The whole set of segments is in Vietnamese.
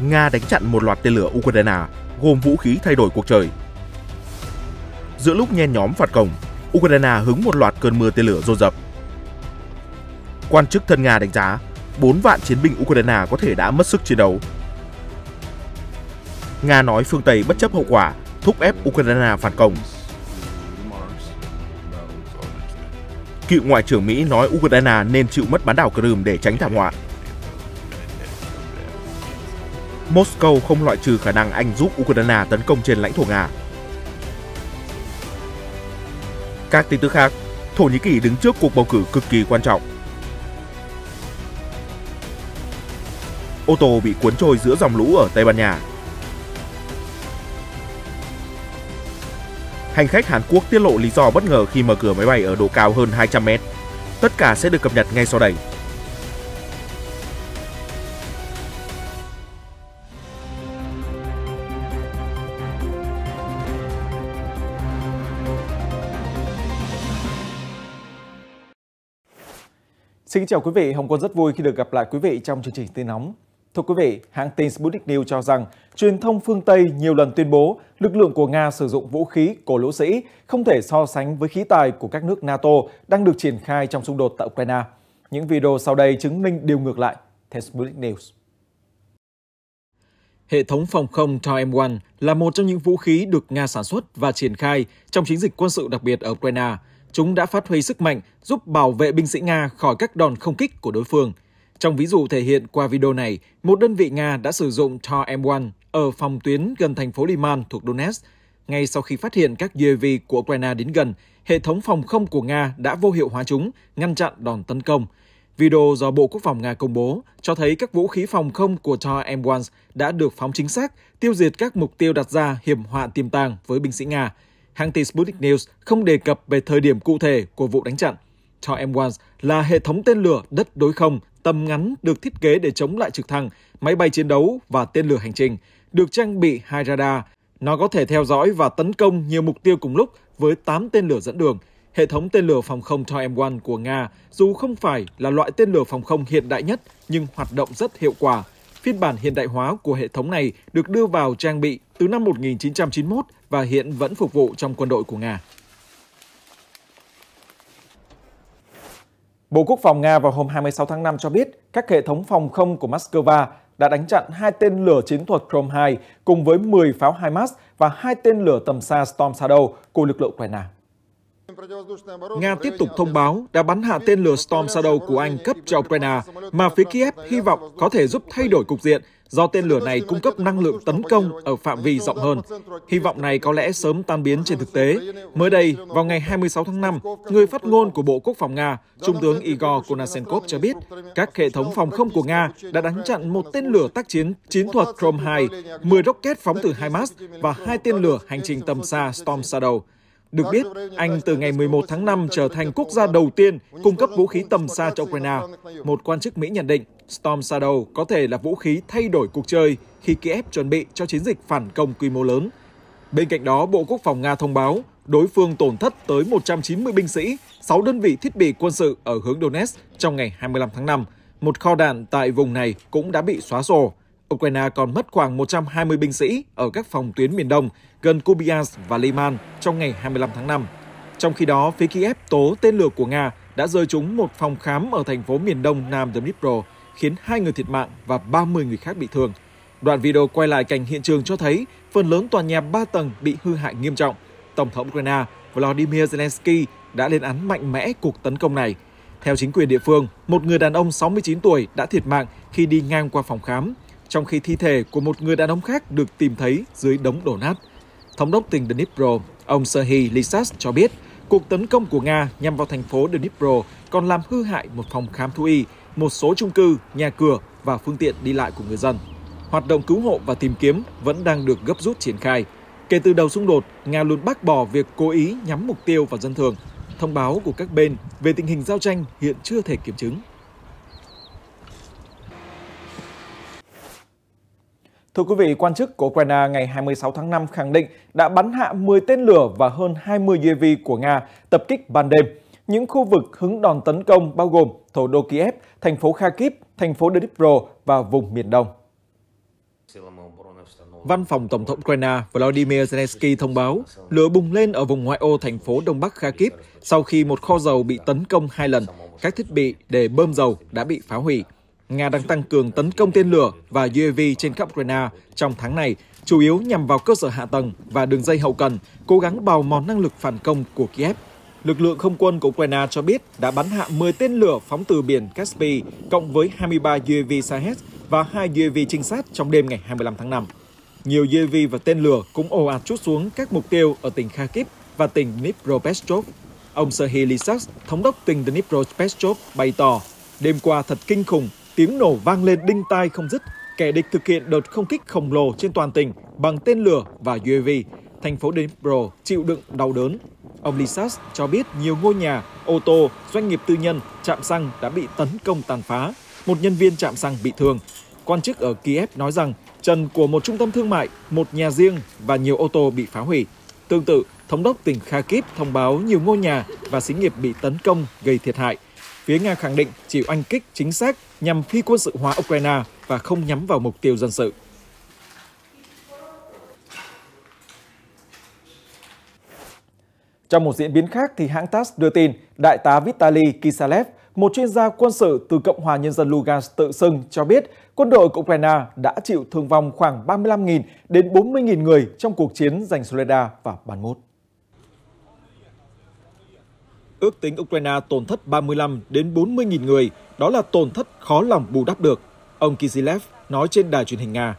Nga đánh chặn một loạt tên lửa Ukraine gồm vũ khí thay đổi cuộc trời. Giữa lúc nhen nhóm phạt công, Ukraine hứng một loạt cơn mưa tên lửa dồn dập. Quan chức thân Nga đánh giá 4 vạn chiến binh Ukraine có thể đã mất sức chiến đấu. Nga nói phương Tây bất chấp hậu quả, thúc ép Ukraine phản công. Cựu Ngoại trưởng Mỹ nói Ukraine nên chịu mất bán đảo Crimea để tránh thảm họa. Moscow không loại trừ khả năng Anh giúp Ukraine tấn công trên lãnh thổ Nga. Các tin tức khác, Thổ Nhĩ Kỳ đứng trước cuộc bầu cử cực kỳ quan trọng. Ô tô bị cuốn trôi giữa dòng lũ ở Tây Ban Nha. Hành khách Hàn Quốc tiết lộ lý do bất ngờ khi mở cửa máy bay ở độ cao hơn 200 mét. Tất cả sẽ được cập nhật ngay sau đây. Xin chào quý vị, Hồng Quân rất vui khi được gặp lại quý vị trong chương trình tin nóng. Thưa quý vị, hãng tin Sputnik News cho rằng truyền thông phương Tây nhiều lần tuyên bố lực lượng của Nga sử dụng vũ khí cổ lũ sĩ không thể so sánh với khí tài của các nước NATO đang được triển khai trong xung đột tại Ukraine. Những video sau đây chứng minh điều ngược lại, theo Sputnik News. Hệ thống phòng không Time One là một trong những vũ khí được Nga sản xuất và triển khai trong chiến dịch quân sự đặc biệt ở Ukraine – chúng đã phát huy sức mạnh giúp bảo vệ binh sĩ Nga khỏi các đòn không kích của đối phương. Trong ví dụ thể hiện qua video này, một đơn vị Nga đã sử dụng Tor M1 ở phòng tuyến gần thành phố Liman thuộc Donetsk. Ngay sau khi phát hiện các UAV của Ukraine đến gần, hệ thống phòng không của Nga đã vô hiệu hóa chúng, ngăn chặn đòn tấn công. Video do Bộ Quốc phòng Nga công bố cho thấy các vũ khí phòng không của Tor M1 đã được phóng chính xác, tiêu diệt các mục tiêu đặt ra hiểm họa tiềm tàng với binh sĩ Nga hãng tin Sputnik News không đề cập về thời điểm cụ thể của vụ đánh chặn. Cho M1 là hệ thống tên lửa đất đối không tầm ngắn được thiết kế để chống lại trực thăng, máy bay chiến đấu và tên lửa hành trình, được trang bị hai radar. Nó có thể theo dõi và tấn công nhiều mục tiêu cùng lúc với 8 tên lửa dẫn đường. Hệ thống tên lửa phòng không Toy M1 của Nga dù không phải là loại tên lửa phòng không hiện đại nhất nhưng hoạt động rất hiệu quả. Phiên bản hiện đại hóa của hệ thống này được đưa vào trang bị từ năm 1991 và hiện vẫn phục vụ trong quân đội của Nga. Bộ Quốc phòng Nga vào hôm 26 tháng 5 cho biết các hệ thống phòng không của Moscow đã đánh chặn hai tên lửa chiến thuật Chrome 2 cùng với 10 pháo HIMARS và hai tên lửa tầm xa Storm Shadow của lực lượng Ukraine. Nga tiếp tục thông báo đã bắn hạ tên lửa Storm Shadow của Anh cấp cho Ukraine, mà phía Kiev hy vọng có thể giúp thay đổi cục diện do tên lửa này cung cấp năng lượng tấn công ở phạm vi rộng hơn. Hy vọng này có lẽ sớm tan biến trên thực tế. Mới đây, vào ngày 26 tháng 5, người phát ngôn của Bộ Quốc phòng Nga, Trung tướng Igor Konashenkov cho biết các hệ thống phòng không của Nga đã đánh chặn một tên lửa tác chiến chiến thuật Chrome 2, 10 rocket phóng từ HIMARS và hai tên lửa hành trình tầm xa Storm Shadow. Được biết, Anh từ ngày 11 tháng 5 trở thành quốc gia đầu tiên cung cấp vũ khí tầm xa cho Ukraine. Một quan chức Mỹ nhận định Storm Shadow có thể là vũ khí thay đổi cuộc chơi khi Kiev chuẩn bị cho chiến dịch phản công quy mô lớn. Bên cạnh đó, Bộ Quốc phòng Nga thông báo đối phương tổn thất tới 190 binh sĩ, 6 đơn vị thiết bị quân sự ở hướng Donetsk trong ngày 25 tháng 5. Một kho đạn tại vùng này cũng đã bị xóa sổ. Ukraine còn mất khoảng 120 binh sĩ ở các phòng tuyến miền Đông gần Kupiansk và Liman trong ngày 25 tháng 5. Trong khi đó, phía Kiev tố tên lửa của Nga đã rơi trúng một phòng khám ở thành phố miền đông Nam Dnipro, khiến hai người thiệt mạng và 30 người khác bị thương. Đoạn video quay lại cảnh hiện trường cho thấy phần lớn tòa nhà 3 tầng bị hư hại nghiêm trọng. Tổng thống Ukraine Volodymyr Zelensky đã lên án mạnh mẽ cuộc tấn công này. Theo chính quyền địa phương, một người đàn ông 69 tuổi đã thiệt mạng khi đi ngang qua phòng khám, trong khi thi thể của một người đàn ông khác được tìm thấy dưới đống đổ nát. Thống đốc tỉnh Dnipro, ông Serhiy Lysas cho biết, cuộc tấn công của Nga nhằm vào thành phố Dnipro còn làm hư hại một phòng khám thú y, một số chung cư, nhà cửa và phương tiện đi lại của người dân. Hoạt động cứu hộ và tìm kiếm vẫn đang được gấp rút triển khai. Kể từ đầu xung đột, Nga luôn bác bỏ việc cố ý nhắm mục tiêu vào dân thường. Thông báo của các bên về tình hình giao tranh hiện chưa thể kiểm chứng. Thưa quý vị, quan chức của Ukraine ngày 26 tháng 5 khẳng định đã bắn hạ 10 tên lửa và hơn 20 UAV của Nga tập kích ban đêm. Những khu vực hứng đòn tấn công bao gồm thủ đô Kiev, thành phố Kharkiv, thành phố Dnipro và vùng miền Đông. Văn phòng Tổng thống Ukraine Volodymyr Zelensky thông báo lửa bùng lên ở vùng ngoại ô thành phố Đông Bắc Kharkiv sau khi một kho dầu bị tấn công hai lần, các thiết bị để bơm dầu đã bị phá hủy. Nga đang tăng cường tấn công tên lửa và UAV trên khắp Ukraine trong tháng này, chủ yếu nhằm vào cơ sở hạ tầng và đường dây hậu cần, cố gắng bào mòn năng lực phản công của Kiev. Lực lượng không quân của Ukraine cho biết đã bắn hạ 10 tên lửa phóng từ biển Caspi, cộng với 23 UAV Sahed và 2 UAV trinh sát trong đêm ngày 25 tháng 5. Nhiều UAV và tên lửa cũng ồ ạt chút xuống các mục tiêu ở tỉnh Kharkiv và tỉnh Dnipropetrovsk. Ông Serhiy Lysak, thống đốc tỉnh Dnipropetrovsk, bày tỏ, đêm qua thật kinh khủng tiếng nổ vang lên đinh tai không dứt. Kẻ địch thực hiện đợt không kích khổng lồ trên toàn tỉnh bằng tên lửa và UAV. Thành phố Dnipro chịu đựng đau đớn. Ông Lisas cho biết nhiều ngôi nhà, ô tô, doanh nghiệp tư nhân, trạm xăng đã bị tấn công tàn phá. Một nhân viên trạm xăng bị thương. Quan chức ở Kiev nói rằng trần của một trung tâm thương mại, một nhà riêng và nhiều ô tô bị phá hủy. Tương tự, Thống đốc tỉnh Kharkiv thông báo nhiều ngôi nhà và xí nghiệp bị tấn công gây thiệt hại. Phía Nga khẳng định chỉ oanh kích chính xác nhằm phi quân sự hóa Ukraine và không nhắm vào mục tiêu dân sự. Trong một diễn biến khác, thì hãng TASS đưa tin Đại tá Vitaly Kisalev, một chuyên gia quân sự từ Cộng hòa Nhân dân Lugansk tự xưng cho biết quân đội của Ukraine đã chịu thương vong khoảng 35.000 đến 40.000 người trong cuộc chiến giành Soledad và Banmut ước tính Ukraine tổn thất 35 đến 40.000 người, đó là tổn thất khó lòng bù đắp được, ông Kisilev nói trên đài truyền hình Nga.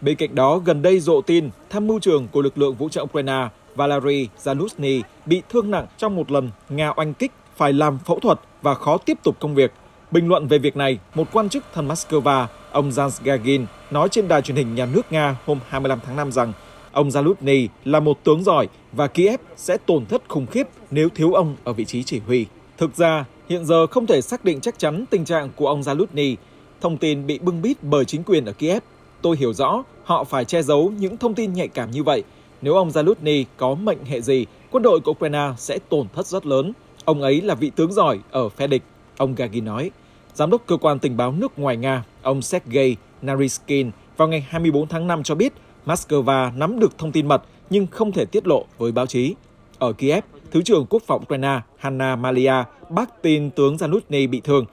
Bên cạnh đó, gần đây rộ tin tham mưu trưởng của lực lượng vũ trang Ukraine Valery Zanusny bị thương nặng trong một lần Nga oanh kích phải làm phẫu thuật và khó tiếp tục công việc. Bình luận về việc này, một quan chức thân Moscow, ông Jans Gagin, nói trên đài truyền hình nhà nước Nga hôm 25 tháng 5 rằng Ông Zalutny là một tướng giỏi và Kiev sẽ tổn thất khủng khiếp nếu thiếu ông ở vị trí chỉ huy. Thực ra, hiện giờ không thể xác định chắc chắn tình trạng của ông Zalutny. Thông tin bị bưng bít bởi chính quyền ở Kiev. Tôi hiểu rõ họ phải che giấu những thông tin nhạy cảm như vậy. Nếu ông Zalutny có mệnh hệ gì, quân đội của Ukraine sẽ tổn thất rất lớn. Ông ấy là vị tướng giỏi ở phe địch, ông Gagi nói. Giám đốc cơ quan tình báo nước ngoài Nga, ông Sergei Naryshkin vào ngày 24 tháng 5 cho biết Moscow nắm được thông tin mật nhưng không thể tiết lộ với báo chí. Ở Kiev, Thứ trưởng Quốc phòng Ukraine Hanna Malia bác tin tướng Zanutny bị thương.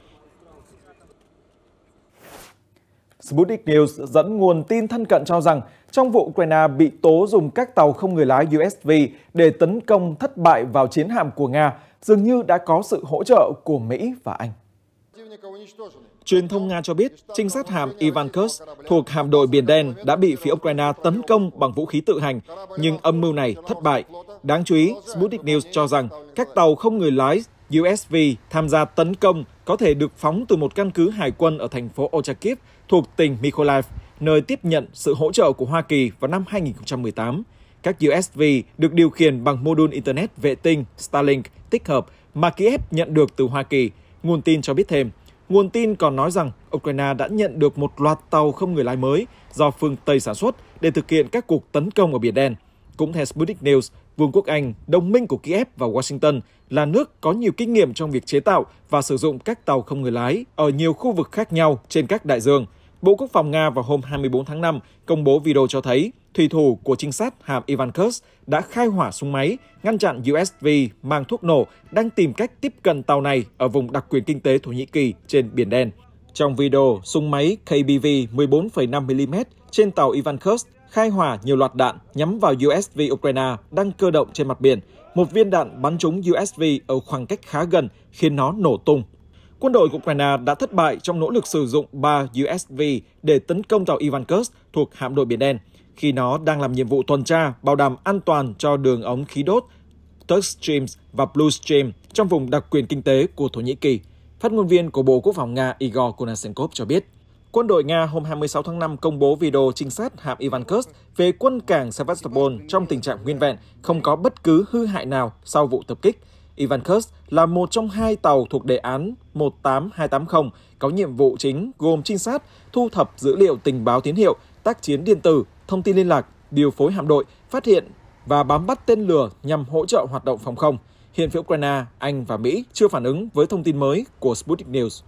Sputnik News dẫn nguồn tin thân cận cho rằng trong vụ Ukraine bị tố dùng các tàu không người lái USV để tấn công thất bại vào chiến hạm của Nga, dường như đã có sự hỗ trợ của Mỹ và Anh. Truyền thông Nga cho biết, trinh sát hàm Ivan Kursk thuộc hạm đội Biển Đen đã bị phía Ukraine tấn công bằng vũ khí tự hành, nhưng âm mưu này thất bại. Đáng chú ý, Sputnik News cho rằng các tàu không người lái USV tham gia tấn công có thể được phóng từ một căn cứ hải quân ở thành phố Ochakiv thuộc tỉnh Mykolaiv, nơi tiếp nhận sự hỗ trợ của Hoa Kỳ vào năm 2018. Các USV được điều khiển bằng mô đun Internet vệ tinh Starlink tích hợp mà Kiev nhận được từ Hoa Kỳ, nguồn tin cho biết thêm. Nguồn tin còn nói rằng Ukraine đã nhận được một loạt tàu không người lái mới do phương Tây sản xuất để thực hiện các cuộc tấn công ở Biển Đen. Cũng theo Sputnik News, Vương quốc Anh, đồng minh của Kiev và Washington, là nước có nhiều kinh nghiệm trong việc chế tạo và sử dụng các tàu không người lái ở nhiều khu vực khác nhau trên các đại dương – Bộ Quốc phòng Nga vào hôm 24 tháng 5 công bố video cho thấy thủy thủ của trinh sát hạm Ivankus đã khai hỏa súng máy, ngăn chặn USV mang thuốc nổ đang tìm cách tiếp cận tàu này ở vùng đặc quyền kinh tế Thổ Nhĩ Kỳ trên Biển Đen. Trong video, súng máy KBV 14,5mm trên tàu Ivankus khai hỏa nhiều loạt đạn nhắm vào USV Ukraine đang cơ động trên mặt biển. Một viên đạn bắn trúng USV ở khoảng cách khá gần khiến nó nổ tung Quân đội Ukraine đã thất bại trong nỗ lực sử dụng 3 USV để tấn công tàu Ivankus thuộc hạm đội Biển Đen, khi nó đang làm nhiệm vụ tuần tra bảo đảm an toàn cho đường ống khí đốt Turk Stream và Blue Stream trong vùng đặc quyền kinh tế của Thổ Nhĩ Kỳ. Phát ngôn viên của Bộ Quốc phòng Nga Igor Konashenkov cho biết, quân đội Nga hôm 26 tháng 5 công bố video trinh sát hạm Ivankus về quân cảng Sevastopol trong tình trạng nguyên vẹn, không có bất cứ hư hại nào sau vụ tập kích – Ivan Kursk là một trong hai tàu thuộc đề án 18280 có nhiệm vụ chính gồm trinh sát, thu thập dữ liệu tình báo tín hiệu, tác chiến điện tử, thông tin liên lạc, điều phối hạm đội, phát hiện và bám bắt tên lửa nhằm hỗ trợ hoạt động phòng không. Hiện phía Ukraine, Anh và Mỹ chưa phản ứng với thông tin mới của Sputnik News.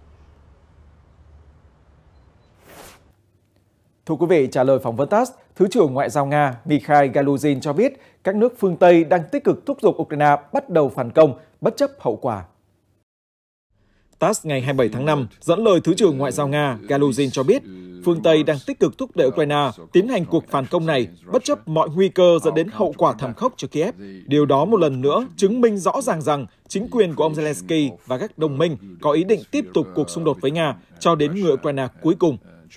Thưa quý vị, trả lời phỏng vấn TASS, Thứ trưởng Ngoại giao Nga Mikhail Galuzin cho biết các nước phương Tây đang tích cực thúc giục Ukraine bắt đầu phản công, bất chấp hậu quả. TASS ngày 27 tháng 5 dẫn lời Thứ trưởng Ngoại giao Nga Galuzin cho biết phương Tây đang tích cực thúc đẩy Ukraine tiến hành cuộc phản công này bất chấp mọi nguy cơ dẫn đến hậu quả thảm khốc cho Kiev. Điều đó một lần nữa chứng minh rõ ràng rằng chính quyền của ông Zelensky và các đồng minh có ý định tiếp tục cuộc xung đột với Nga cho đến người Ukraine cuối cùng.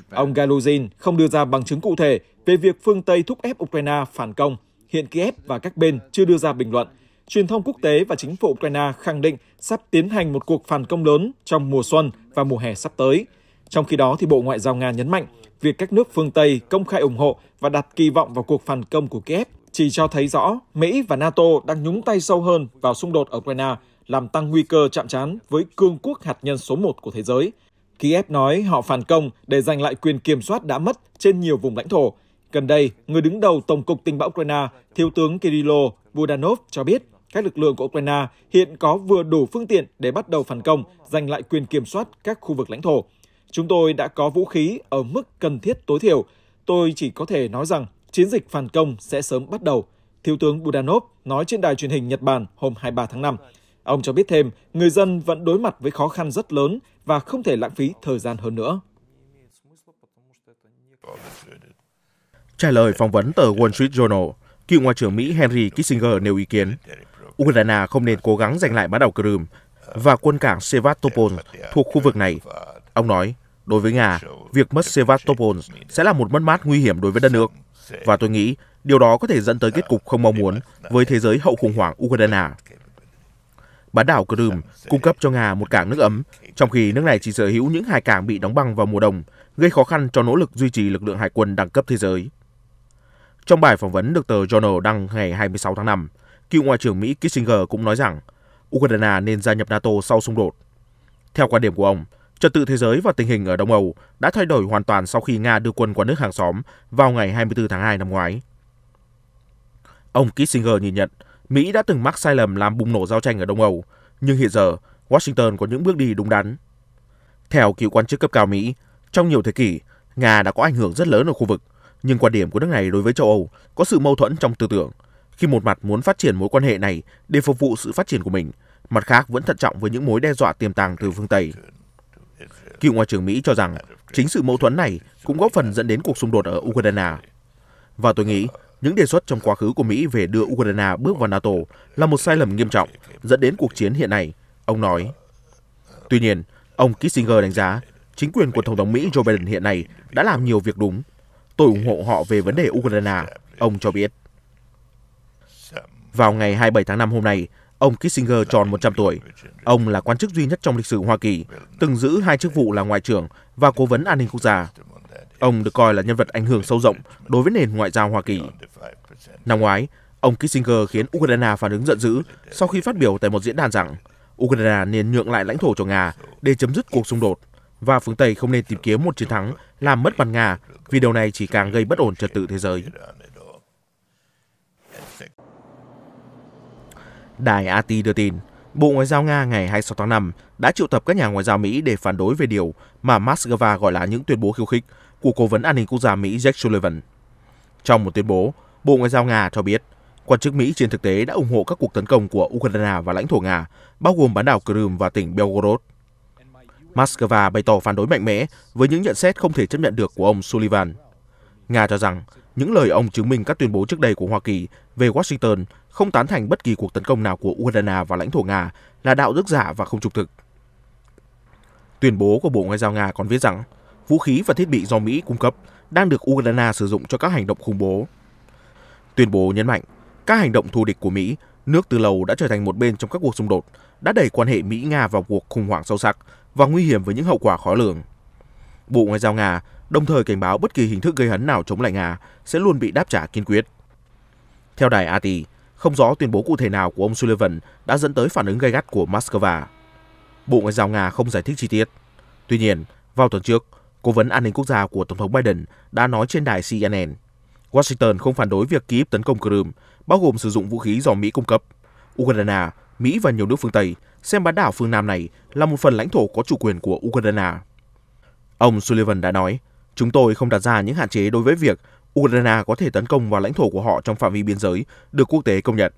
Ông Galuzin không đưa ra bằng chứng cụ thể về việc phương Tây thúc ép Ukraine phản công. Hiện Kiev và các bên chưa đưa ra bình luận. Truyền thông quốc tế và chính phủ Ukraine khẳng định sắp tiến hành một cuộc phản công lớn trong mùa xuân và mùa hè sắp tới. Trong khi đó, thì Bộ Ngoại giao Nga nhấn mạnh việc các nước phương Tây công khai ủng hộ và đặt kỳ vọng vào cuộc phản công của Kiev chỉ cho thấy rõ Mỹ và NATO đang nhúng tay sâu hơn vào xung đột ở Ukraine, làm tăng nguy cơ chạm trán với cương quốc hạt nhân số một của thế giới – Kiev nói họ phản công để giành lại quyền kiểm soát đã mất trên nhiều vùng lãnh thổ. Gần đây, người đứng đầu Tổng cục tình báo Ukraine, Thiếu tướng Kirilo Budanov cho biết các lực lượng của Ukraine hiện có vừa đủ phương tiện để bắt đầu phản công, giành lại quyền kiểm soát các khu vực lãnh thổ. Chúng tôi đã có vũ khí ở mức cần thiết tối thiểu. Tôi chỉ có thể nói rằng chiến dịch phản công sẽ sớm bắt đầu, Thiếu tướng Budanov nói trên đài truyền hình Nhật Bản hôm 23 tháng 5. Ông cho biết thêm, người dân vẫn đối mặt với khó khăn rất lớn và không thể lãng phí thời gian hơn nữa. Trả lời phỏng vấn tờ Wall Street Journal, cựu Ngoại trưởng Mỹ Henry Kissinger nêu ý kiến Ukraine không nên cố gắng giành lại bán đảo Crimea và quân cảng Sevastopol thuộc khu vực này. Ông nói, đối với Nga, việc mất Sevastopol sẽ là một mất mát nguy hiểm đối với đất nước. Và tôi nghĩ điều đó có thể dẫn tới kết cục không mong muốn với thế giới hậu khủng hoảng Ukraine. Bán đảo Crimea cung cấp cho Nga một cảng nước ấm, trong khi nước này chỉ sở hữu những hải cảng bị đóng băng vào mùa đông, gây khó khăn cho nỗ lực duy trì lực lượng hải quân đẳng cấp thế giới. Trong bài phỏng vấn được tờ Journal đăng ngày 26 tháng 5, cựu Ngoại trưởng Mỹ Kissinger cũng nói rằng Ukraine nên gia nhập NATO sau xung đột. Theo quan điểm của ông, trật tự thế giới và tình hình ở Đông Âu đã thay đổi hoàn toàn sau khi Nga đưa quân qua nước hàng xóm vào ngày 24 tháng 2 năm ngoái. Ông Kissinger nhìn nhận Mỹ đã từng mắc sai lầm làm bùng nổ giao tranh ở Đông Âu, nhưng hiện giờ Washington có những bước đi đúng đắn. Theo cựu quan chức cấp cao Mỹ, trong nhiều thế kỷ, Nga đã có ảnh hưởng rất lớn ở khu vực, nhưng quan điểm của nước này đối với châu Âu có sự mâu thuẫn trong tư tưởng, khi một mặt muốn phát triển mối quan hệ này để phục vụ sự phát triển của mình, mặt khác vẫn thận trọng với những mối đe dọa tiềm tàng từ phương Tây. Cựu Ngoại trưởng Mỹ cho rằng chính sự mâu thuẫn này cũng góp phần dẫn đến cuộc xung đột ở Ukraine. Và tôi nghĩ những đề xuất trong quá khứ của Mỹ về đưa Ukraine bước vào NATO là một sai lầm nghiêm trọng, dẫn đến cuộc chiến hiện nay, ông nói. Tuy nhiên, ông Kissinger đánh giá, chính quyền của Tổng thống Mỹ Joe Biden hiện nay đã làm nhiều việc đúng. Tôi ủng hộ họ về vấn đề Ukraine, ông cho biết. Vào ngày 27 tháng 5 hôm nay, ông Kissinger tròn 100 tuổi. Ông là quan chức duy nhất trong lịch sử Hoa Kỳ, từng giữ hai chức vụ là Ngoại trưởng và Cố vấn An ninh Quốc gia. Ông được coi là nhân vật ảnh hưởng sâu rộng đối với nền ngoại giao Hoa Kỳ. Năm ngoái, ông Kissinger khiến Ukraine phản ứng giận dữ sau khi phát biểu tại một diễn đàn rằng Ukraine nên nhượng lại lãnh thổ cho Nga để chấm dứt cuộc xung đột và phương Tây không nên tìm kiếm một chiến thắng làm mất mặt Nga vì điều này chỉ càng gây bất ổn trật tự thế giới. Đài AT đưa tin, Bộ Ngoại giao Nga ngày 26 tháng 5 đã triệu tập các nhà ngoại giao Mỹ để phản đối về điều mà Moscow gọi là những tuyên bố khiêu khích của Cố vấn An ninh Quốc gia Mỹ Jake Sullivan. Trong một tuyên bố, Bộ Ngoại giao Nga cho biết, quan chức Mỹ trên thực tế đã ủng hộ các cuộc tấn công của Ukraine và lãnh thổ Nga, bao gồm bán đảo Crimea và tỉnh Belgorod. Moscow bày tỏ phản đối mạnh mẽ với những nhận xét không thể chấp nhận được của ông Sullivan. Nga cho rằng những lời ông chứng minh các tuyên bố trước đây của Hoa Kỳ về Washington không tán thành bất kỳ cuộc tấn công nào của Ukraine và lãnh thổ Nga là đạo đức giả và không trục thực. Tuyên bố của Bộ Ngoại giao Nga còn viết rằng vũ khí và thiết bị do Mỹ cung cấp đang được Ukraine sử dụng cho các hành động khủng bố. Tuyên bố nhấn mạnh, các hành động thù địch của Mỹ, nước từ lâu đã trở thành một bên trong các cuộc xung đột, đã đẩy quan hệ Mỹ-Nga vào cuộc khủng hoảng sâu sắc và nguy hiểm với những hậu quả khó lường. Bộ Ngoại giao Nga đồng thời cảnh báo bất kỳ hình thức gây hấn nào chống lại Nga sẽ luôn bị đáp trả kiên quyết. Theo đài AT, không rõ tuyên bố cụ thể nào của ông Sullivan đã dẫn tới phản ứng gay gắt của Moscow. Bộ Ngoại giao Nga không giải thích chi tiết. Tuy nhiên, vào tuần trước, Cố vấn an ninh quốc gia của Tổng thống Biden đã nói trên đài CNN. Washington không phản đối việc Kyiv tấn công Crimea, bao gồm sử dụng vũ khí do Mỹ cung cấp. Ukraine, Mỹ và nhiều nước phương Tây xem bán đảo phương Nam này là một phần lãnh thổ có chủ quyền của Ukraine. Ông Sullivan đã nói, chúng tôi không đặt ra những hạn chế đối với việc Ukraine có thể tấn công vào lãnh thổ của họ trong phạm vi biên giới được quốc tế công nhận.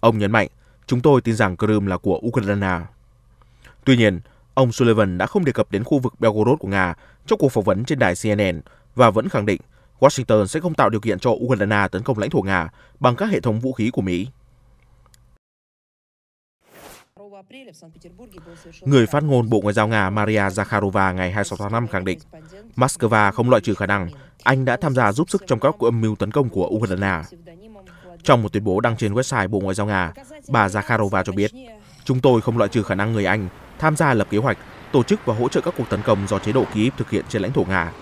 Ông nhấn mạnh, chúng tôi tin rằng Crimea là của Ukraine. Tuy nhiên, Ông Sullivan đã không đề cập đến khu vực Belgorod của Nga trong cuộc phỏng vấn trên đài CNN và vẫn khẳng định Washington sẽ không tạo điều kiện cho Ukraine tấn công lãnh thổ Nga bằng các hệ thống vũ khí của Mỹ. Người phát ngôn Bộ Ngoại giao Nga Maria Zakharova ngày 26 tháng 5 khẳng định Moscow không loại trừ khả năng Anh đã tham gia giúp sức trong các âm mưu tấn công của Ukraine. Trong một tuyên bố đăng trên website Bộ Ngoại giao Nga, bà Zakharova cho biết, chúng tôi không loại trừ khả năng người Anh tham gia lập kế hoạch, tổ chức và hỗ trợ các cuộc tấn công do chế độ Kyiv thực hiện trên lãnh thổ Nga.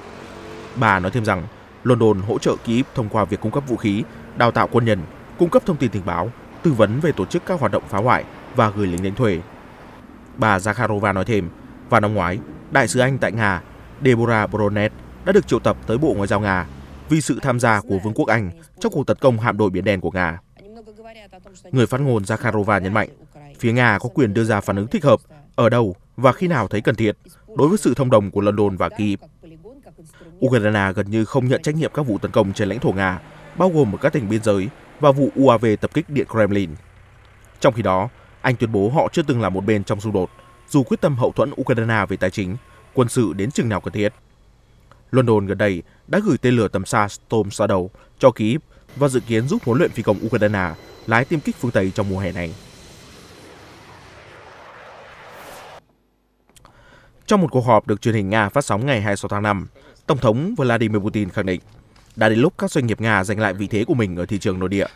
Bà nói thêm rằng, London hỗ trợ Kyiv thông qua việc cung cấp vũ khí, đào tạo quân nhân, cung cấp thông tin tình báo, tư vấn về tổ chức các hoạt động phá hoại và gửi lính đánh thuê. Bà Zakharova nói thêm, vào năm ngoái, đại sứ Anh tại Nga, Deborah Bronet đã được triệu tập tới Bộ Ngoại giao Nga vì sự tham gia của Vương quốc Anh trong cuộc tấn công hạm đội Biển Đen của Nga. Người phát ngôn Zakharova nhấn mạnh, phía Nga có quyền đưa ra phản ứng thích hợp ở đâu và khi nào thấy cần thiết đối với sự thông đồng của London và Kyiv. Ukraine gần như không nhận trách nhiệm các vụ tấn công trên lãnh thổ Nga, bao gồm ở các tỉnh biên giới và vụ UAV tập kích Điện Kremlin. Trong khi đó, Anh tuyên bố họ chưa từng là một bên trong xung đột, dù quyết tâm hậu thuẫn Ukraine về tài chính, quân sự đến chừng nào cần thiết. London gần đây đã gửi tên lửa tầm xa Storm Shadow cho Kyiv và dự kiến giúp huấn luyện phi công Ukraine lái tiêm kích phương Tây trong mùa hè này. Trong một cuộc họp được truyền hình Nga phát sóng ngày 26 tháng 5, Tổng thống Vladimir Putin khẳng định đã đến lúc các doanh nghiệp Nga giành lại vị thế của mình ở thị trường nội địa.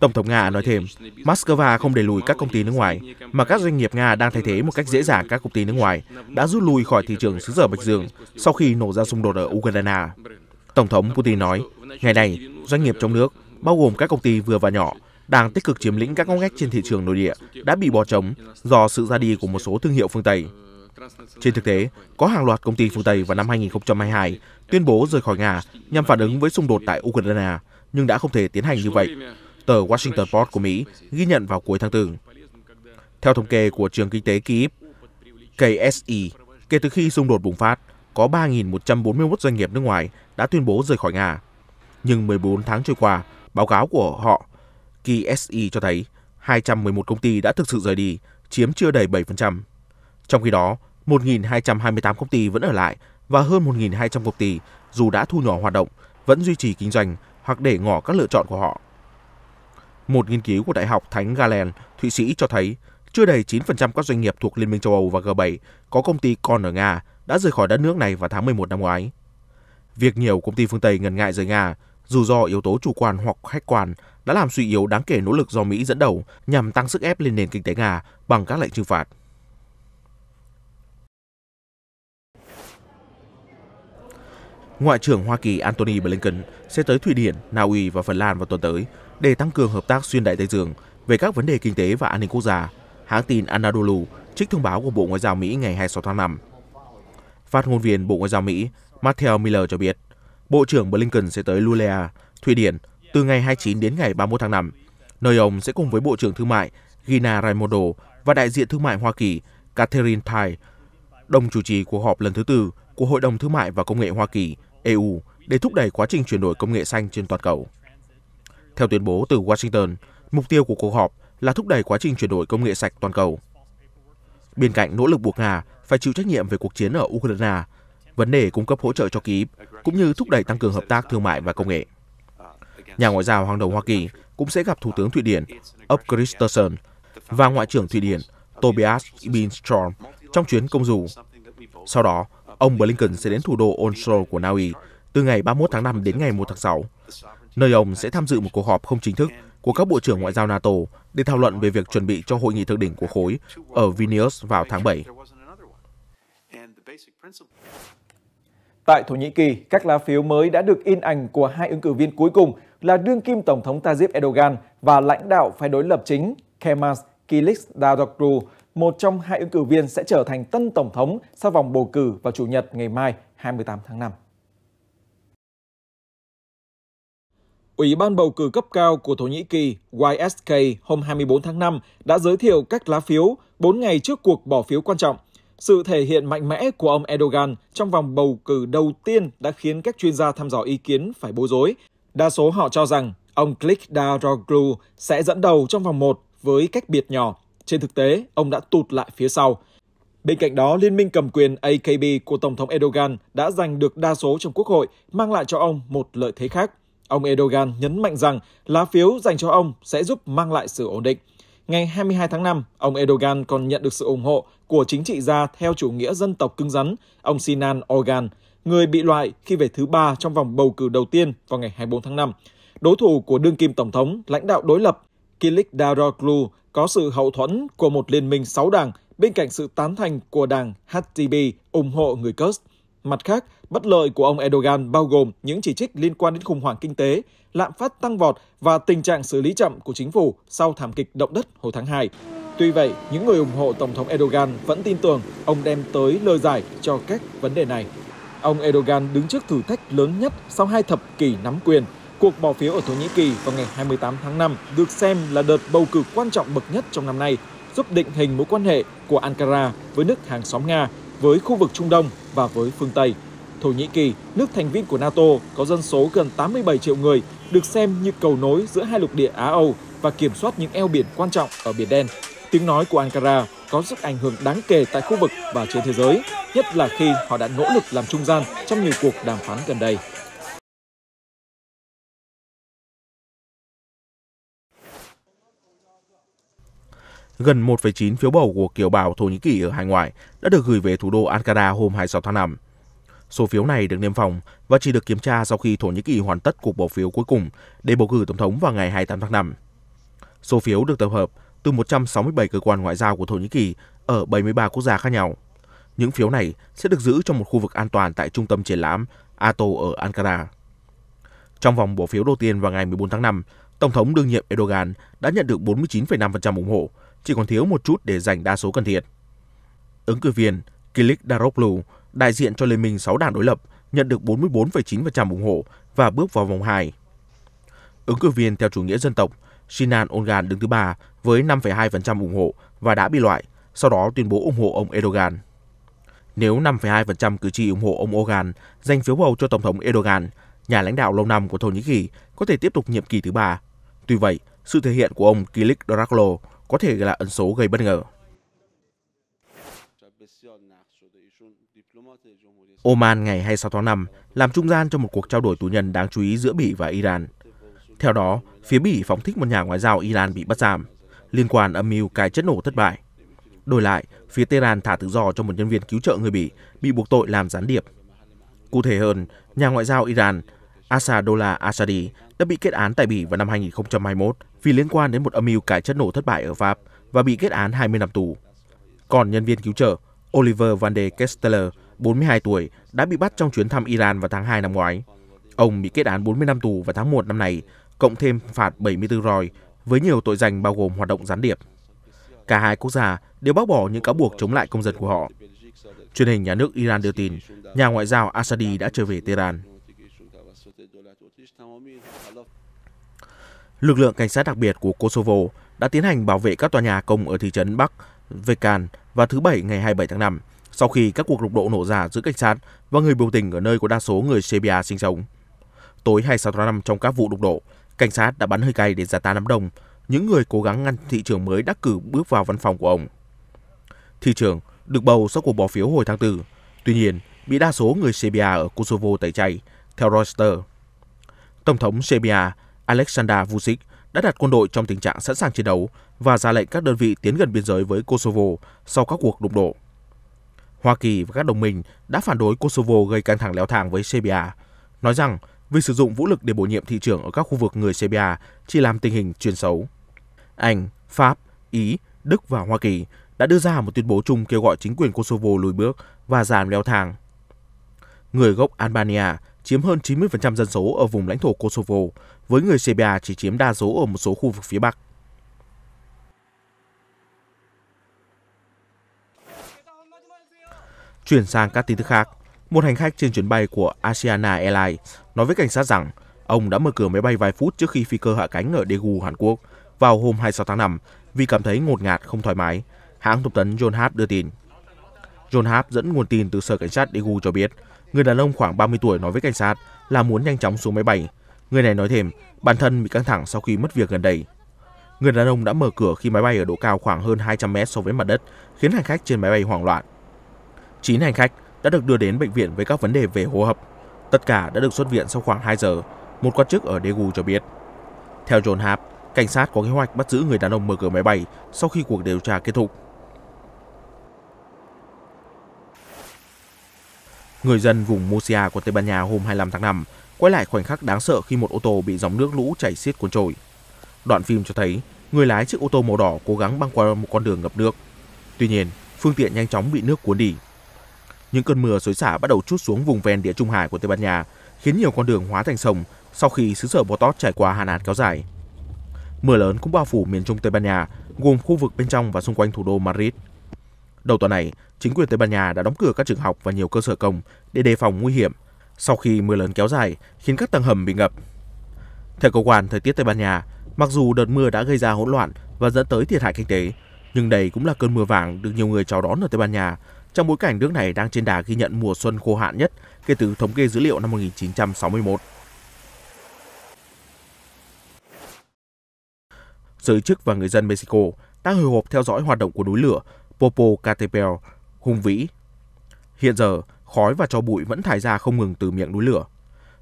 Tổng thống Nga nói thêm, Moscow không để lùi các công ty nước ngoài, mà các doanh nghiệp Nga đang thay thế một cách dễ dàng các công ty nước ngoài đã rút lui khỏi thị trường xứ sở Bạch Dương sau khi nổ ra xung đột ở Ukraine. Tổng thống Putin nói, ngày nay, doanh nghiệp trong nước, bao gồm các công ty vừa và nhỏ, đang tích cực chiếm lĩnh các ngóc ngách trên thị trường nội địa đã bị bỏ trống do sự ra đi của một số thương hiệu phương Tây. Trên thực tế, có hàng loạt công ty phương Tây vào năm 2022 tuyên bố rời khỏi Nga nhằm phản ứng với xung đột tại Ukraine, nhưng đã không thể tiến hành như vậy. Tờ Washington Post của Mỹ ghi nhận vào cuối tháng 4. Theo thống kê của trường kinh tế Kyiv, kse kể từ khi xung đột bùng phát, có 3.141 doanh nghiệp nước ngoài đã tuyên bố rời khỏi Nga. Nhưng 14 tháng trôi qua, báo cáo của họ, kse cho thấy 211 công ty đã thực sự rời đi, chiếm chưa đầy 7%. Trong khi đó, 1.228 công ty vẫn ở lại và hơn 1.200 công ty dù đã thu nhỏ hoạt động vẫn duy trì kinh doanh hoặc để ngỏ các lựa chọn của họ. Một nghiên cứu của Đại học Thánh Galen, Thụy Sĩ cho thấy chưa đầy 9% các doanh nghiệp thuộc Liên minh châu Âu và G7 có công ty còn ở Nga đã rời khỏi đất nước này vào tháng 11 năm ngoái. Việc nhiều công ty phương Tây ngần ngại rời Nga, dù do yếu tố chủ quan hoặc khách quan, đã làm suy yếu đáng kể nỗ lực do Mỹ dẫn đầu nhằm tăng sức ép lên nền kinh tế Nga bằng các lệnh trừng phạt. Ngoại trưởng Hoa Kỳ Antony Blinken sẽ tới Thụy Điển, Na Uy và Phần Lan vào tuần tới để tăng cường hợp tác xuyên đại Tây Dương về các vấn đề kinh tế và an ninh quốc gia, hãng tin Anadolu trích thông báo của Bộ Ngoại giao Mỹ ngày 26 tháng 5. Phát ngôn viên Bộ Ngoại giao Mỹ Matthew Miller cho biết, Bộ trưởng Blinken sẽ tới Lulea, Thụy Điển từ ngày 29 đến ngày 31 tháng 5, nơi ông sẽ cùng với Bộ trưởng Thương mại Gina Raimondo và đại diện Thương mại Hoa Kỳ Catherine Tai đồng chủ trì cuộc họp lần thứ tư của Hội đồng Thương mại và Công nghệ Hoa Kỳ – EU để thúc đẩy quá trình chuyển đổi công nghệ xanh trên toàn cầu. Theo tuyên bố từ Washington, mục tiêu của cuộc họp là thúc đẩy quá trình chuyển đổi công nghệ sạch toàn cầu. Bên cạnh nỗ lực buộc Nga phải chịu trách nhiệm về cuộc chiến ở Ukraine, vấn đề cung cấp hỗ trợ cho Kyiv cũng như thúc đẩy tăng cường hợp tác thương mại và công nghệ. Nhà ngoại giao hàng đầu Hoa Kỳ cũng sẽ gặp Thủ tướng Thụy Điển Ulf Christensen và Ngoại trưởng Thụy Điển Tobias Billström trong chuyến công du. Sau đó, ông Blinken sẽ đến thủ đô Oslo của Na Uy từ ngày 31 tháng 5 đến ngày 1 tháng 6, nơi ông sẽ tham dự một cuộc họp không chính thức của các bộ trưởng ngoại giao NATO để thảo luận về việc chuẩn bị cho hội nghị thượng đỉnh của khối ở Vilnius vào tháng 7. Tại Thổ Nhĩ Kỳ, các lá phiếu mới đã được in ảnh của hai ứng cử viên cuối cùng là đương kim Tổng thống Tayyip Erdogan và lãnh đạo phái đối lập chính Kemal Kilicdaroglu một trong hai ứng cử viên sẽ trở thành tân tổng thống sau vòng bầu cử vào Chủ nhật ngày mai 28 tháng 5. Ủy ban bầu cử cấp cao của Thổ Nhĩ Kỳ YSK hôm 24 tháng 5 đã giới thiệu các lá phiếu 4 ngày trước cuộc bỏ phiếu quan trọng. Sự thể hiện mạnh mẽ của ông Erdogan trong vòng bầu cử đầu tiên đã khiến các chuyên gia thăm dò ý kiến phải bối rối. Đa số họ cho rằng ông Kılıçdaroğlu sẽ dẫn đầu trong vòng 1 với cách biệt nhỏ trên thực tế ông đã tụt lại phía sau. Bên cạnh đó, liên minh cầm quyền AKP của Tổng thống Erdogan đã giành được đa số trong Quốc hội, mang lại cho ông một lợi thế khác. Ông Erdogan nhấn mạnh rằng lá phiếu dành cho ông sẽ giúp mang lại sự ổn định. Ngày 22 tháng 5, ông Erdogan còn nhận được sự ủng hộ của chính trị gia theo chủ nghĩa dân tộc cứng rắn, ông Sinan Organ người bị loại khi về thứ ba trong vòng bầu cử đầu tiên vào ngày 24 tháng 5. Đối thủ của đương kim tổng thống, lãnh đạo đối lập Kilik Daroglu có sự hậu thuẫn của một liên minh sáu đảng bên cạnh sự tán thành của đảng HDP ủng hộ người Kurd. Mặt khác, bất lợi của ông Erdogan bao gồm những chỉ trích liên quan đến khủng hoảng kinh tế, lạm phát tăng vọt và tình trạng xử lý chậm của chính phủ sau thảm kịch động đất hồi tháng 2. Tuy vậy, những người ủng hộ Tổng thống Erdogan vẫn tin tưởng ông đem tới lời giải cho các vấn đề này. Ông Erdogan đứng trước thử thách lớn nhất sau hai thập kỷ nắm quyền – Cuộc bỏ phiếu ở Thổ Nhĩ Kỳ vào ngày 28 tháng 5 được xem là đợt bầu cử quan trọng bậc nhất trong năm nay, giúp định hình mối quan hệ của Ankara với nước hàng xóm Nga, với khu vực Trung Đông và với phương Tây. Thổ Nhĩ Kỳ, nước thành viên của NATO có dân số gần 87 triệu người, được xem như cầu nối giữa hai lục địa Á-Âu và kiểm soát những eo biển quan trọng ở Biển Đen. Tiếng nói của Ankara có sức ảnh hưởng đáng kể tại khu vực và trên thế giới, nhất là khi họ đã nỗ lực làm trung gian trong nhiều cuộc đàm phán gần đây. gần 1,9 phiếu bầu của kiều bào Thổ Nhĩ Kỳ ở hải ngoại đã được gửi về thủ đô Ankara hôm 26 tháng 5. Số phiếu này được niêm phòng và chỉ được kiểm tra sau khi Thổ Nhĩ Kỳ hoàn tất cuộc bỏ phiếu cuối cùng để bầu cử tổng thống vào ngày 28 tháng 5. Số phiếu được tập hợp từ 167 cơ quan ngoại giao của Thổ Nhĩ Kỳ ở 73 quốc gia khác nhau. Những phiếu này sẽ được giữ trong một khu vực an toàn tại trung tâm triển lãm Ato ở Ankara. Trong vòng bỏ phiếu đầu tiên vào ngày 14 tháng 5, Tổng thống đương nhiệm Erdogan đã nhận được 49,5% ủng hộ chỉ còn thiếu một chút để giành đa số cần thiết. Ứng cử viên Kilik Daroglu, đại diện cho Liên minh 6 đảng đối lập, nhận được 44,9% ủng hộ và bước vào vòng 2. Ứng cử viên theo chủ nghĩa dân tộc, Sinan Ongan đứng thứ ba với 5,2% ủng hộ và đã bị loại, sau đó tuyên bố ủng hộ ông Erdogan. Nếu 5,2% cử tri ủng hộ ông Ogan giành phiếu bầu cho Tổng thống Erdogan, nhà lãnh đạo lâu năm của Thổ Nhĩ Kỳ có thể tiếp tục nhiệm kỳ thứ ba. Tuy vậy, sự thể hiện của ông Kilik Daraklo có thể là ẩn số gây bất ngờ. Oman ngày 26 tháng 5 làm trung gian cho một cuộc trao đổi tù nhân đáng chú ý giữa Bỉ và Iran. Theo đó, phía Bỉ phóng thích một nhà ngoại giao Iran bị bắt giam liên quan âm mưu cài chất nổ thất bại. Đổi lại, phía Tehran thả tự do cho một nhân viên cứu trợ người Bỉ bị buộc tội làm gián điệp. Cụ thể hơn, nhà ngoại giao Iran Asadollah Asadi đã bị kết án tại Bỉ vào năm 2021 vì liên quan đến một âm mưu cải chất nổ thất bại ở Pháp và bị kết án 20 năm tù. Còn nhân viên cứu trợ Oliver Van de Kesteler, 42 tuổi, đã bị bắt trong chuyến thăm Iran vào tháng 2 năm ngoái. Ông bị kết án 40 năm tù vào tháng 1 năm nay, cộng thêm phạt 74 roi với nhiều tội danh bao gồm hoạt động gián điệp. Cả hai quốc gia đều bác bỏ những cáo buộc chống lại công dân của họ. Truyền hình nhà nước Iran đưa tin, nhà ngoại giao Assadi đã trở về Tehran. Lực lượng cảnh sát đặc biệt của Kosovo đã tiến hành bảo vệ các tòa nhà công ở thị trấn Bắc Vekan vào thứ Bảy ngày 27 tháng 5, sau khi các cuộc đụng độ nổ ra giữa cảnh sát và người biểu tình ở nơi có đa số người Serbia sinh sống. Tối 26 tháng 5 trong các vụ đụng độ, cảnh sát đã bắn hơi cay để giải tán đám đông, những người cố gắng ngăn thị trưởng mới đắc cử bước vào văn phòng của ông. Thị trưởng được bầu sau cuộc bỏ phiếu hồi tháng 4, tuy nhiên bị đa số người Serbia ở Kosovo tẩy chay, theo Reuters. Tổng thống Serbia Alexander Vučić đã đặt quân đội trong tình trạng sẵn sàng chiến đấu và ra lệnh các đơn vị tiến gần biên giới với Kosovo sau các cuộc đụng độ. Hoa Kỳ và các đồng minh đã phản đối Kosovo gây căng thẳng leo thang với Serbia, nói rằng việc sử dụng vũ lực để bổ nhiệm thị trưởng ở các khu vực người Serbia chỉ làm tình hình chuyển xấu. Anh, Pháp, Ý, Đức và Hoa Kỳ đã đưa ra một tuyên bố chung kêu gọi chính quyền Kosovo lùi bước và giảm leo thang. Người gốc Albania chiếm hơn 90% dân số ở vùng lãnh thổ Kosovo, với người Serbia chỉ chiếm đa số ở một số khu vực phía Bắc. Chuyển sang các tin tức khác, một hành khách trên chuyến bay của Asiana Airlines nói với cảnh sát rằng ông đã mở cửa máy bay vài phút trước khi phi cơ hạ cánh ở Daegu, Hàn Quốc vào hôm 26 tháng 5 vì cảm thấy ngột ngạt không thoải mái, hãng thông tấn Yonhap đưa tin. John Hap dẫn nguồn tin từ Sở Cảnh sát Daegu cho biết Người đàn ông khoảng 30 tuổi nói với cảnh sát là muốn nhanh chóng xuống máy bay. Người này nói thêm, bản thân bị căng thẳng sau khi mất việc gần đây. Người đàn ông đã mở cửa khi máy bay ở độ cao khoảng hơn 200 mét so với mặt đất, khiến hành khách trên máy bay hoảng loạn. 9 hành khách đã được đưa đến bệnh viện với các vấn đề về hô hấp. Tất cả đã được xuất viện sau khoảng 2 giờ, một quan chức ở Daegu cho biết. Theo John Hap, cảnh sát có kế hoạch bắt giữ người đàn ông mở cửa máy bay sau khi cuộc điều tra kết thúc. Người dân vùng Murcia của Tây Ban Nha hôm 25 tháng 5 quay lại khoảnh khắc đáng sợ khi một ô tô bị dòng nước lũ chảy xiết cuốn trôi. Đoạn phim cho thấy người lái chiếc ô tô màu đỏ cố gắng băng qua một con đường ngập nước. Tuy nhiên, phương tiện nhanh chóng bị nước cuốn đi. Những cơn mưa xối xả bắt đầu chút xuống vùng ven địa trung hải của Tây Ban Nha, khiến nhiều con đường hóa thành sông sau khi xứ sở Botot trải qua hạn hán kéo dài. Mưa lớn cũng bao phủ miền trung Tây Ban Nha, gồm khu vực bên trong và xung quanh thủ đô Madrid. Đầu tuần này, chính quyền Tây Ban Nha đã đóng cửa các trường học và nhiều cơ sở công để đề phòng nguy hiểm sau khi mưa lớn kéo dài khiến các tầng hầm bị ngập. Theo cơ quan thời tiết Tây Ban Nha, mặc dù đợt mưa đã gây ra hỗn loạn và dẫn tới thiệt hại kinh tế, nhưng đây cũng là cơn mưa vàng được nhiều người chào đón ở Tây Ban Nha trong bối cảnh nước này đang trên đà ghi nhận mùa xuân khô hạn nhất kể từ thống kê dữ liệu năm 1961. Giới chức và người dân Mexico đang hồi hộp theo dõi hoạt động của núi lửa Popocatépetl hung vĩ. Hiện giờ, khói và tro bụi vẫn thải ra không ngừng từ miệng núi lửa.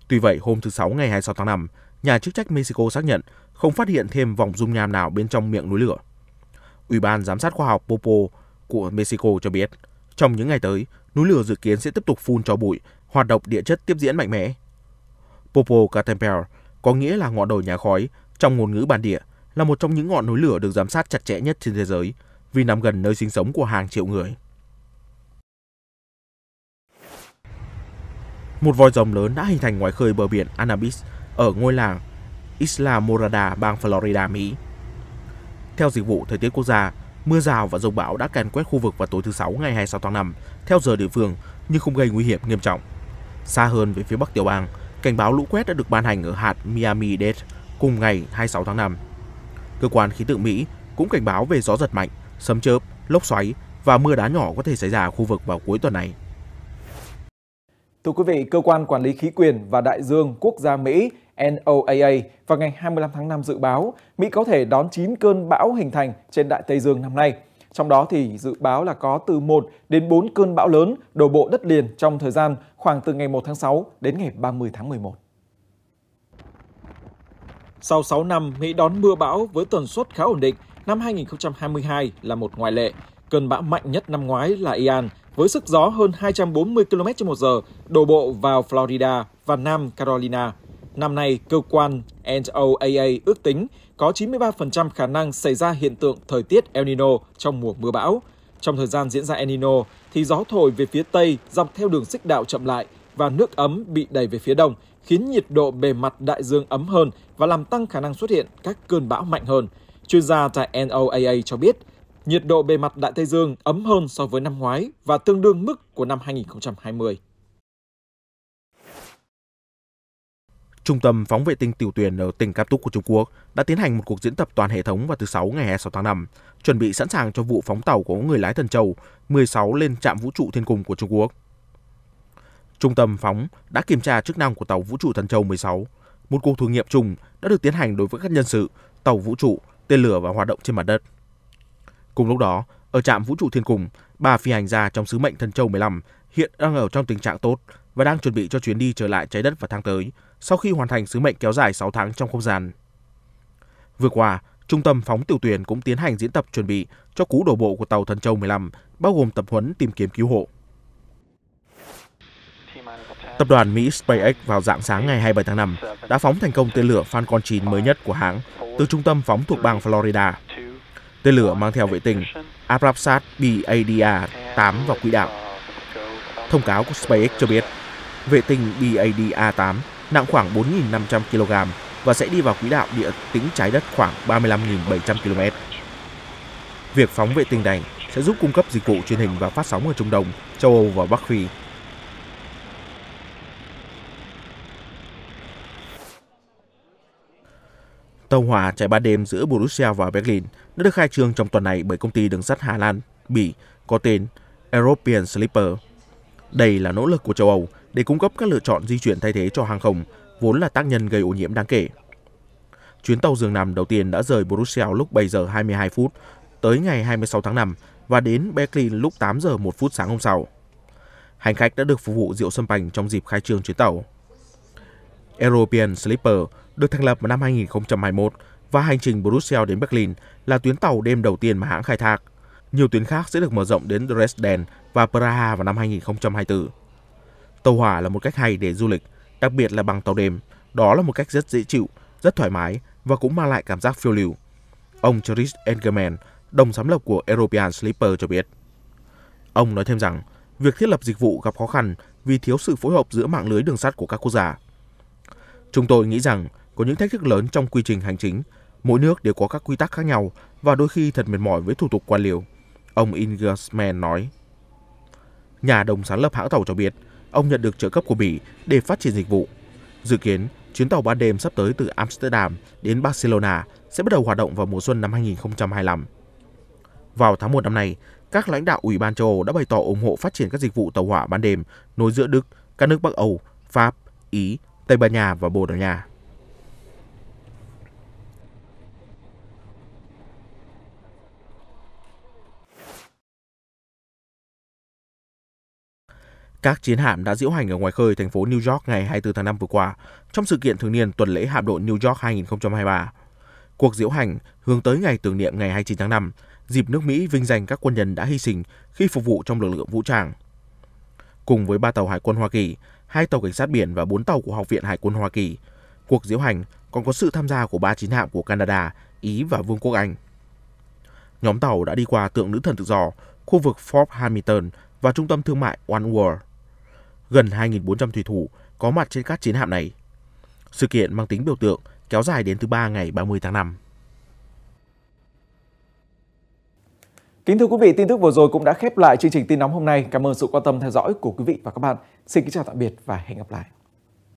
Tuy vậy, hôm thứ Sáu ngày 26 tháng 5, nhà chức trách Mexico xác nhận không phát hiện thêm vòng dung nham nào bên trong miệng núi lửa. Ủy ban giám sát khoa học Popo của Mexico cho biết, trong những ngày tới, núi lửa dự kiến sẽ tiếp tục phun cho bụi, hoạt động địa chất tiếp diễn mạnh mẽ. Popocatépetl có nghĩa là ngọn đồi nhà khói trong ngôn ngữ bản địa, là một trong những ngọn núi lửa được giám sát chặt chẽ nhất trên thế giới – vì nằm gần nơi sinh sống của hàng triệu người. Một vòi rồng lớn đã hình thành ngoài khơi bờ biển Anabis ở ngôi làng Isla Morada, bang Florida, Mỹ. Theo dịch vụ thời tiết quốc gia, mưa rào và rông bão đã càn quét khu vực vào tối thứ Sáu ngày 26 tháng 5 theo giờ địa phương nhưng không gây nguy hiểm nghiêm trọng. Xa hơn về phía bắc tiểu bang, cảnh báo lũ quét đã được ban hành ở hạt Miami-Dade cùng ngày 26 tháng 5. Cơ quan khí tượng Mỹ cũng cảnh báo về gió giật mạnh, sấm chớp, lốc xoáy và mưa đá nhỏ có thể xảy ra ở khu vực vào cuối tuần này. Thưa quý vị, Cơ quan Quản lý Khí quyển và Đại dương Quốc gia Mỹ NOAA vào ngày 25 tháng 5 dự báo Mỹ có thể đón 9 cơn bão hình thành trên Đại Tây Dương năm nay. Trong đó thì dự báo là có từ 1 đến 4 cơn bão lớn đổ bộ đất liền trong thời gian khoảng từ ngày 1 tháng 6 đến ngày 30 tháng 11. Sau 6 năm, Mỹ đón mưa bão với tần suất khá ổn định năm 2022 là một ngoại lệ. Cơn bão mạnh nhất năm ngoái là Ian, với sức gió hơn 240 km h đổ bộ vào Florida và Nam Carolina. Năm nay, cơ quan NOAA ước tính có 93% khả năng xảy ra hiện tượng thời tiết El Nino trong mùa mưa bão. Trong thời gian diễn ra El Nino, thì gió thổi về phía Tây dọc theo đường xích đạo chậm lại và nước ấm bị đẩy về phía Đông, khiến nhiệt độ bề mặt đại dương ấm hơn và làm tăng khả năng xuất hiện các cơn bão mạnh hơn. Chuyên gia tại NOAA cho biết, nhiệt độ bề mặt Đại Tây Dương ấm hơn so với năm ngoái và tương đương mức của năm 2020. Trung tâm phóng vệ tinh tiểu tuyển ở tỉnh Cam Túc của Trung Quốc đã tiến hành một cuộc diễn tập toàn hệ thống vào thứ Sáu ngày 26 tháng 5, chuẩn bị sẵn sàng cho vụ phóng tàu của người lái thần châu 16 lên trạm vũ trụ thiên cung của Trung Quốc. Trung tâm phóng đã kiểm tra chức năng của tàu vũ trụ thần châu 16. Một cuộc thử nghiệm chung đã được tiến hành đối với các nhân sự, tàu vũ trụ tên lửa và hoạt động trên mặt đất. Cùng lúc đó, ở trạm vũ trụ thiên cung, ba phi hành gia trong sứ mệnh Thần Châu 15 hiện đang ở trong tình trạng tốt và đang chuẩn bị cho chuyến đi trở lại trái đất vào tháng tới, sau khi hoàn thành sứ mệnh kéo dài 6 tháng trong không gian. Vừa qua, Trung tâm phóng tiểu tuyển cũng tiến hành diễn tập chuẩn bị cho cú đổ bộ của tàu Thần Châu 15, bao gồm tập huấn tìm kiếm cứu hộ. Tập đoàn Mỹ SpaceX vào dạng sáng ngày 27 tháng 5 đã phóng thành công tên lửa Falcon 9 mới nhất của hãng từ trung tâm phóng thuộc bang Florida. Tên lửa mang theo vệ tinh Arabsat BADR-8 vào quỹ đạo. Thông cáo của SpaceX cho biết, vệ tinh BADR-8 nặng khoảng 4.500 kg và sẽ đi vào quỹ đạo địa tĩnh trái đất khoảng 35.700 km. Việc phóng vệ tinh này sẽ giúp cung cấp dịch vụ truyền hình và phát sóng ở Trung Đông, châu Âu và Bắc Phi Tàu hỏa chạy 3 đêm giữa Borussia và Berlin đã được khai trương trong tuần này bởi công ty đường sắt Hà Lan, Bỉ có tên European Sleeper. Đây là nỗ lực của châu Âu để cung cấp các lựa chọn di chuyển thay thế cho hàng không, vốn là tác nhân gây ô nhiễm đáng kể. Chuyến tàu giường nằm đầu tiên đã rời Brussels lúc 7 giờ 22 phút tới ngày 26 tháng 5 và đến Berlin lúc 8 giờ 1 phút sáng hôm sau. Hành khách đã được phục vụ rượu sâm pành trong dịp khai trương chuyến tàu. European Sleeper được thành lập vào năm 2021 và hành trình Brussels đến Berlin là tuyến tàu đêm đầu tiên mà hãng khai thác. Nhiều tuyến khác sẽ được mở rộng đến Dresden và Praha vào năm 2024. Tàu hỏa là một cách hay để du lịch, đặc biệt là bằng tàu đêm. Đó là một cách rất dễ chịu, rất thoải mái và cũng mang lại cảm giác phiêu lưu. Ông Chris Engelman, đồng giám đốc của European Sleeper cho biết. Ông nói thêm rằng, việc thiết lập dịch vụ gặp khó khăn vì thiếu sự phối hợp giữa mạng lưới đường sắt của các quốc gia. Chúng tôi nghĩ rằng có những thách thức lớn trong quy trình hành chính. Mỗi nước đều có các quy tắc khác nhau và đôi khi thật mệt mỏi với thủ tục quan liều. Ông Ingersman nói. Nhà đồng sáng lập hãng tàu cho biết, ông nhận được trợ cấp của Bỉ để phát triển dịch vụ. Dự kiến, chuyến tàu ban đêm sắp tới từ Amsterdam đến Barcelona sẽ bắt đầu hoạt động vào mùa xuân năm 2025. Vào tháng 1 năm nay, các lãnh đạo Ủy ban châu Âu đã bày tỏ ủng hộ phát triển các dịch vụ tàu hỏa ban đêm nối giữa Đức, các nước Bắc Âu, Pháp, Ý, Tây Ban Nha và Bồ Đào Nha. Các chiến hạm đã diễu hành ở ngoài khơi thành phố New York ngày 24 tháng 5 vừa qua trong sự kiện thường niên tuần lễ hạm đội New York 2023. Cuộc diễu hành hướng tới ngày tưởng niệm ngày 29 tháng 5, dịp nước Mỹ vinh danh các quân nhân đã hy sinh khi phục vụ trong lực lượng vũ trang. Cùng với ba tàu hải quân Hoa Kỳ, hai tàu cảnh sát biển và bốn tàu của Học viện Hải quân Hoa Kỳ, cuộc diễu hành còn có sự tham gia của ba chiến hạm của Canada, Ý và Vương quốc Anh. Nhóm tàu đã đi qua tượng nữ thần tự do, khu vực Fort Hamilton và trung tâm thương mại One World gần 2.400 thủy thủ có mặt trên các chiến hạm này. Sự kiện mang tính biểu tượng kéo dài đến thứ ba ngày 30 tháng 5. Kính thưa quý vị, tin tức vừa rồi cũng đã khép lại chương trình tin nóng hôm nay. Cảm ơn sự quan tâm theo dõi của quý vị và các bạn. Xin kính chào tạm biệt và hẹn gặp lại.